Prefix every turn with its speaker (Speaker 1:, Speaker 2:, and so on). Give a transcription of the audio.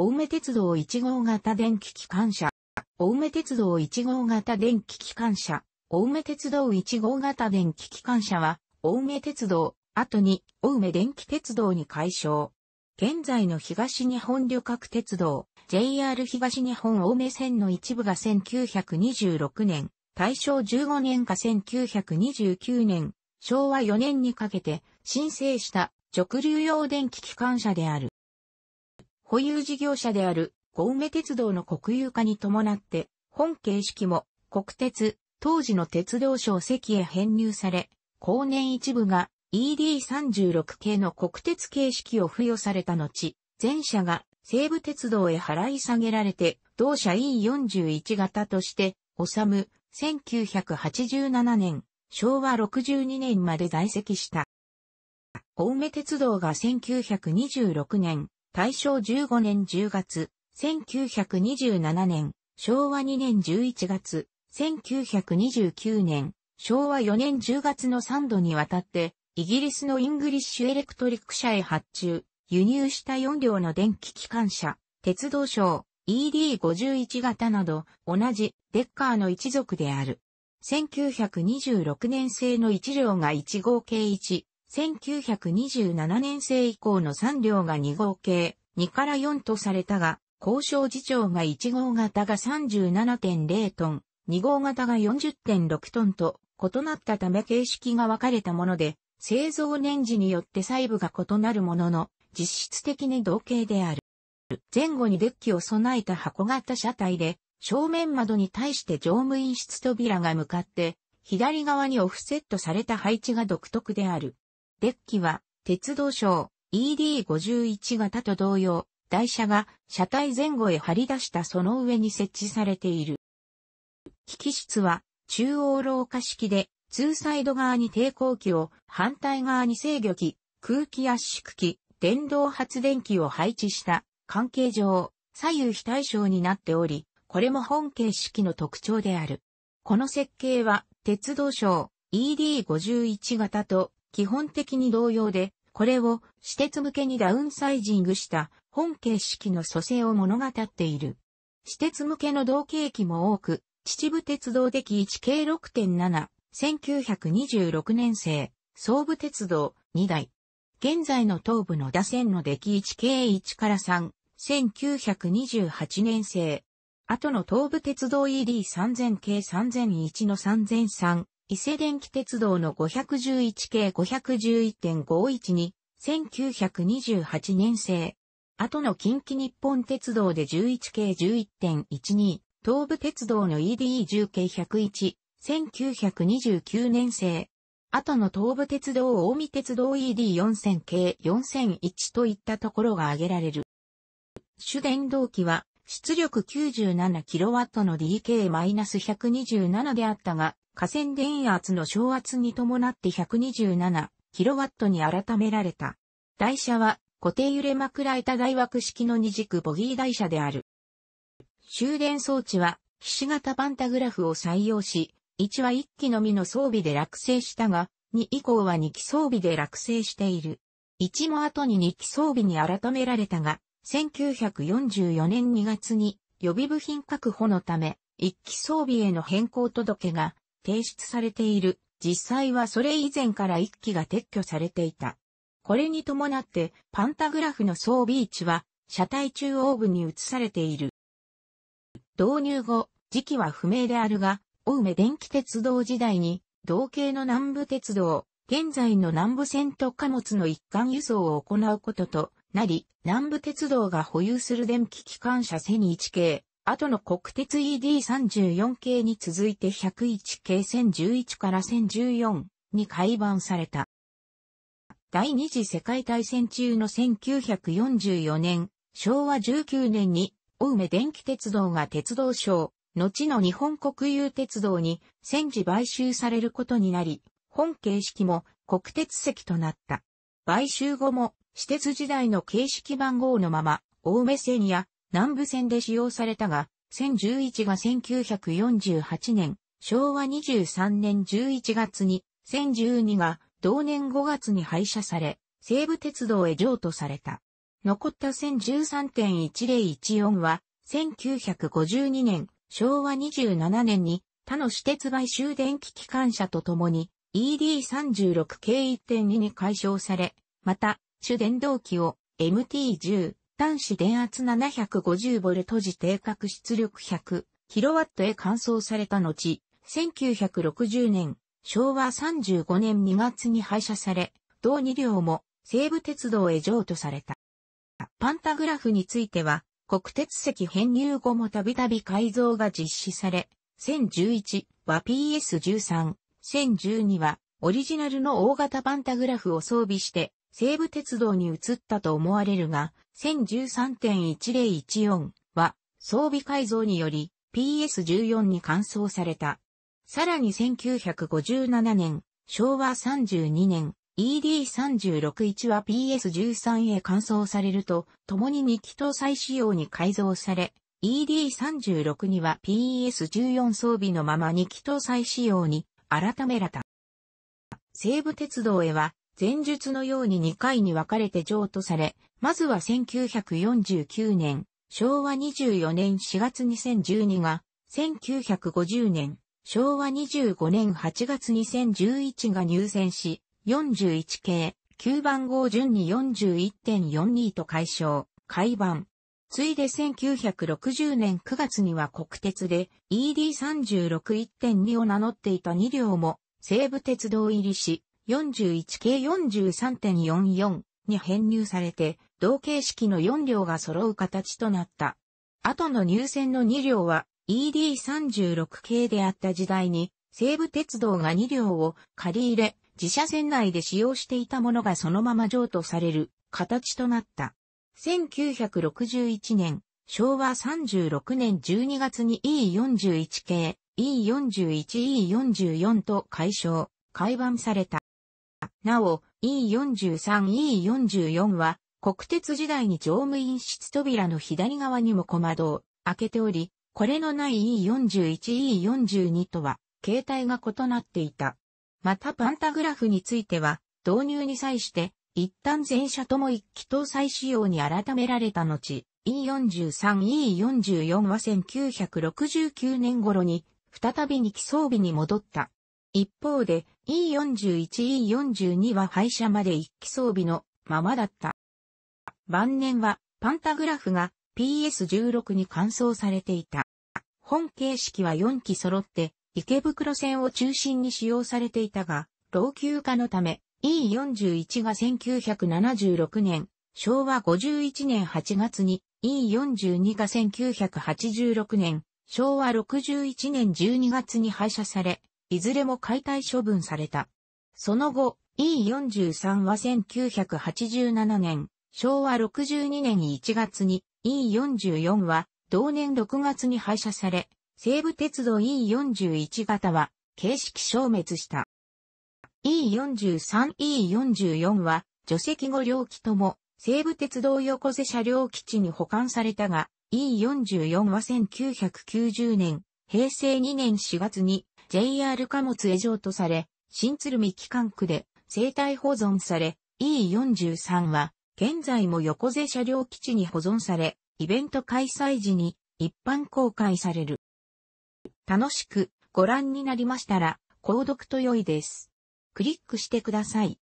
Speaker 1: 青梅鉄道1号型電気機関車、青梅鉄道1号型電気機関車、青梅鉄道1号型電気機関車は、青梅鉄道、後に青梅電気鉄道に改称。現在の東日本旅客鉄道、JR 東日本青梅線の一部が1926年、大正15年か1929年、昭和4年にかけて申請した直流用電気機関車である。保有事業者である小梅鉄道の国有化に伴って、本形式も国鉄、当時の鉄道省席へ編入され、後年一部が ED36 系の国鉄形式を付与された後、全社が西武鉄道へ払い下げられて、同社 E41 型として、おさむ、1987年、昭和62年まで在籍した。小梅鉄道が1926年、大正15年10月、1927年、昭和2年11月、1929年、昭和4年10月の3度にわたって、イギリスのイングリッシュエレクトリック社へ発注、輸入した4両の電気機関車、鉄道省、ED51 型など、同じ、デッカーの一族である。1926年製の1両が1号計1、1927年生以降の3両が2号系、2から4とされたが、交渉次長が1号型が37.0トン、2号型が40.6トンと異なったため形式が分かれたもので、製造年次によって細部が異なるものの、実質的に同型である。前後にデッキを備えた箱型車体で、正面窓に対して乗務員室扉が向かって、左側にオフセットされた配置が独特である。デッキは、鉄道省 ED51 型と同様、台車が車体前後へ張り出したその上に設置されている。機器室は中央廊下式で、ツーサイド側に抵抗器を、反対側に制御器、空気圧縮器、電動発電機を配置した関係上、左右非対称になっており、これも本形式の特徴である。この設計は、鉄道省 ED51 型と基本的に同様で、これを私鉄向けにダウンサイジングした本形式の蘇生を物語っている。私鉄向けの同景機も多く、秩父鉄道で機1 k 6.7、1926年生、総武鉄道2台。現在の東部の打線の出来1 k 1から3、1928年生。後の東武鉄道 ED3000 k 3001の3003、伊勢電気鉄道の511系511.512、1928年製。後の近畿日本鉄道で11系11.12、東武鉄道の e d 1 0系101、1929年製。後の東武鉄道大見鉄道 ED4000 系4001といったところが挙げられる。主電動機は出力 97kW の DK-127 であったが、河川電圧の昇圧に伴って 127kW に改められた。台車は固定揺れまくら枕た大枠式の二軸ボギー台車である。終電装置は、ひし形パンタグラフを採用し、1は1機のみの装備で落成したが、2以降は2機装備で落成している。1も後に2機装備に改められたが、1944年2月に予備部品確保のため、一機装備への変更届が提出されている。実際はそれ以前から一機が撤去されていた。これに伴ってパンタグラフの装備位置は車体中央部に移されている。導入後、時期は不明であるが、青梅電気鉄道時代に、同型の南部鉄道、現在の南部線と貨物の一貫輸送を行うことと、なり、南部鉄道が保有する電気機関車セニ1系、後の国鉄 ED34 系に続いて101系1011から1014に改版された。第二次世界大戦中の1944年、昭和19年に、青梅電気鉄道が鉄道省、後の日本国有鉄道に戦時買収されることになり、本形式も国鉄席となった。買収後も私鉄時代の形式番号のまま、青梅線や南部線で使用されたが、1011が1948年、昭和23年11月に、1012が同年5月に廃車され、西武鉄道へ譲渡された。残った1013.1014は、1952年、昭和27年に他の私鉄買収電気機関車と共に ED36 k 1.2に解消され、また主電動機を MT10 端子電圧 750V 時定格出力 100kW へ換装された後、1960年、昭和35年2月に廃車され、同2両も西武鉄道へ譲渡された。パンタグラフについては、国鉄石編入後もたびたび改造が実施され、1011は PS13、1012はオリジナルの大型パンタグラフを装備して西武鉄道に移ったと思われるが、1013.1014は装備改造により PS14 に換装された。さらに1957年、昭和32年、ED361 は PS13 へ換装されると、共に2機搭載仕様に改造され、ED36 には PS14 装備のまま2機搭載仕様に改められた。西武鉄道へは前述のように2回に分かれて譲渡され、まずは1949年、昭和24年4月2012が、1950年、昭和25年8月2011が入選し、41系、9番号順に41.42と解消、改版。ついで1960年9月には国鉄で ED36.1.2 を名乗っていた2両も西武鉄道入りし、41系43.44に編入されて、同形式の4両が揃う形となった。後の入線の2両は ED36 系であった時代に、西武鉄道が2両を借り入れ、自社線内で使用していたものがそのまま譲渡される形となった。1961年、昭和36年12月に E41 系、E41E44 と解消、改版された。なお、E43、E44 は、国鉄時代に乗務員室扉の左側にも小窓を開けており、これのない E41、E42 とは、形態が異なっていた。またパンタグラフについては、導入に際して、一旦全車とも一気搭載仕様に改められた後、E43、E44 は1969年頃に、再び2機装備に戻った。一方で E41E42 は廃車まで一機装備のままだった。晩年はパンタグラフが PS16 に換装されていた。本形式は4機揃って池袋線を中心に使用されていたが、老朽化のため E41 が1976年、昭和51年8月に E42 が1986年、昭和61年12月に廃車され、いずれも解体処分された。その後、E43 は1987年、昭和62年1月に E44 は同年6月に廃車され、西武鉄道 E41 型は形式消滅した。E43、E44 は除籍後両機とも西武鉄道横瀬車両基地に保管されたが、E44 は1990年、平成2年4月に JR 貨物へ譲渡され、新鶴見機関区で生態保存され、E43 は、現在も横瀬車両基地に保存され、イベント開催時に一般公開される。楽しくご覧になりましたら、購読と良いです。クリックしてください。